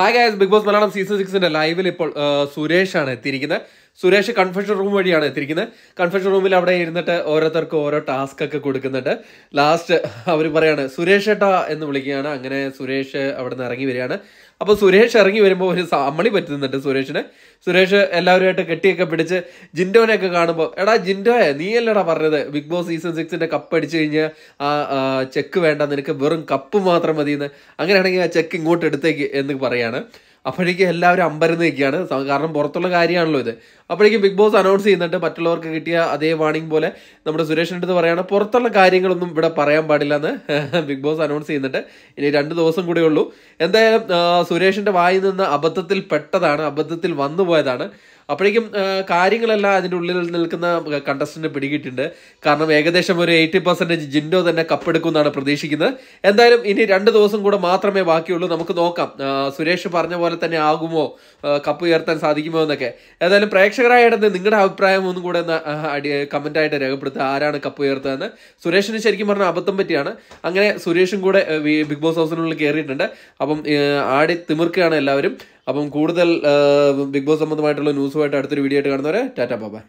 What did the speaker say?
hi guys Bigg Boss Malayalam season സിക്സിന്റെ ലൈവിൽ ഇപ്പോൾ സുരേഷ് ആണ് എത്തിയിരിക്കുന്നത് സുരേഷ് കൺഫെഷൻ റൂം വഴിയാണ് എത്തിയിരിക്കുന്നത് കൺഫെഷൻ റൂമിൽ അവിടെ ഇരുന്നിട്ട് ഓരോരുത്തർക്ക് ഓരോ ടാസ്ക് ഒക്കെ കൊടുക്കുന്നുണ്ട് ലാസ്റ്റ് അവർ പറയാണ് സുരേഷ് ഏട്ടാ എന്ന് വിളിക്കുകയാണ് അങ്ങനെ സുരേഷ് അവിടെ നിന്ന് ഇറങ്ങി വരികയാണ് അപ്പോൾ സുരേഷ് ഇറങ്ങി വരുമ്പോൾ ഒരു അമ്മളി പറ്റുന്നുണ്ട് സുരേഷിന് സുരേഷ് എല്ലാവരുമായിട്ട് കെട്ടിയൊക്കെ പിടിച്ച് ഒക്കെ കാണുമ്പോൾ എടാ ജിൻഡോയെ നീ അല്ലടാ പറഞ്ഞത് ബിഗ് ബോസ് സീസൺ സിക്സിന്റെ കപ്പ് അടിച്ചു കഴിഞ്ഞാൽ ആ ചെക്ക് വേണ്ട നിനക്ക് വെറും കപ്പ് മാത്രം മതിയെന്ന് അങ്ങനെയാണെങ്കിൽ ആ ചെക്ക് ഇങ്ങോട്ട് എടുത്തേക്ക് എന്ന് പറയാണ് അപ്പോഴേക്കും എല്ലാവരും അമ്പരന്ന് നിൽക്കുകയാണ് കാരണം പുറത്തുള്ള കാര്യമാണല്ലോ ഇത് അപ്പോഴേക്കും ബിഗ് ബോസ് അനൗൺസ് ചെയ്യുന്നുണ്ട് മറ്റുള്ളവർക്ക് കിട്ടിയ അതേ വാണിംഗ് പോലെ നമ്മുടെ സുരേഷിൻ്റെ അടുത്ത് പറയുകയാണ് പുറത്തുള്ള കാര്യങ്ങളൊന്നും ഇവിടെ പറയാൻ പാടില്ല എന്ന് ബിഗ് ബോസ് അനൗൺസ് ചെയ്യുന്നുണ്ട് ഇനി രണ്ട് ദിവസം കൂടെ ഉള്ളൂ എന്തായാലും സുരേഷിൻ്റെ വായിൽ നിന്ന് അബദ്ധത്തിൽ പെട്ടതാണ് അബദ്ധത്തിൽ വന്നു പോയതാണ് അപ്പോഴേക്കും കാര്യങ്ങളെല്ലാം അതിൻ്റെ ഉള്ളിൽ നിൽക്കുന്ന കണ്ടസ്റ്റൻ്റ് പിടികിട്ടുണ്ട് കാരണം ഏകദേശം ഒരു എയ്റ്റി പെർസെൻറ്റേജ് ജിൻഡോ തന്നെ എന്നാണ് പ്രതീക്ഷിക്കുന്നത് എന്തായാലും ഇനി രണ്ട് ദിവസം കൂടെ മാത്രമേ ബാക്കിയുള്ളൂ നമുക്ക് നോക്കാം സുരേഷ് പറഞ്ഞ പോലെ തന്നെ ആകുമോ കപ്പ് ഉയർത്താൻ സാധിക്കുമോ എന്നൊക്കെ ഏതായാലും പ്രേക്ഷകരായിട്ട് നിങ്ങളുടെ അഭിപ്രായം ഒന്നും കൂടെ ഒന്ന് അടി കമൻറ്റായിട്ട് രേഖപ്പെടുത്തുക ആരാണ് കപ്പ് ഉയർത്തുകയെന്ന് സുരേഷിന് ശരിക്കും പറഞ്ഞാൽ അബദ്ധം പറ്റിയാണ് അങ്ങനെ സുരേഷും കൂടെ ബിഗ് ബോസ് ഹൗസിനുള്ളിൽ കയറിയിട്ടുണ്ട് അപ്പം ആടി തിമിർക്കുകയാണ് എല്ലാവരും അപ്പം കൂടുതൽ ബിഗ് ബോസ് സംബന്ധമായിട്ടുള്ള ന്യൂസുമായിട്ട് അടുത്തൊരു വീഡിയോ ആയിട്ട് കാണുന്നവരെ ടാറ്റാ ബാബായ്